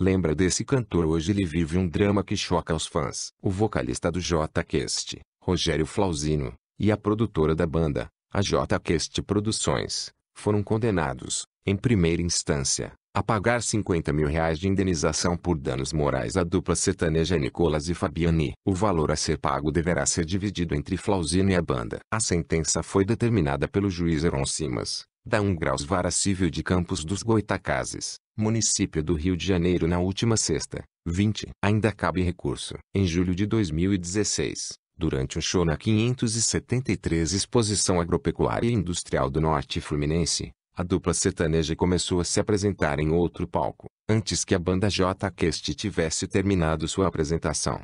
Lembra desse cantor hoje ele vive um drama que choca os fãs. O vocalista do J Quest, Rogério Flausino, e a produtora da banda, a J Quest Produções, foram condenados, em primeira instância, a pagar 50 mil reais de indenização por danos morais à dupla sertaneja Nicolas e Fabiani. O valor a ser pago deverá ser dividido entre Flausino e a banda. A sentença foi determinada pelo juiz Eron Simas, da 1 Graus Vara Civil de Campos dos Goitacazes município do Rio de Janeiro na última sexta, 20. Ainda cabe recurso. Em julho de 2016, durante um show na 573 Exposição Agropecuária e Industrial do Norte Fluminense, a dupla sertaneja começou a se apresentar em outro palco, antes que a banda J Quest tivesse terminado sua apresentação.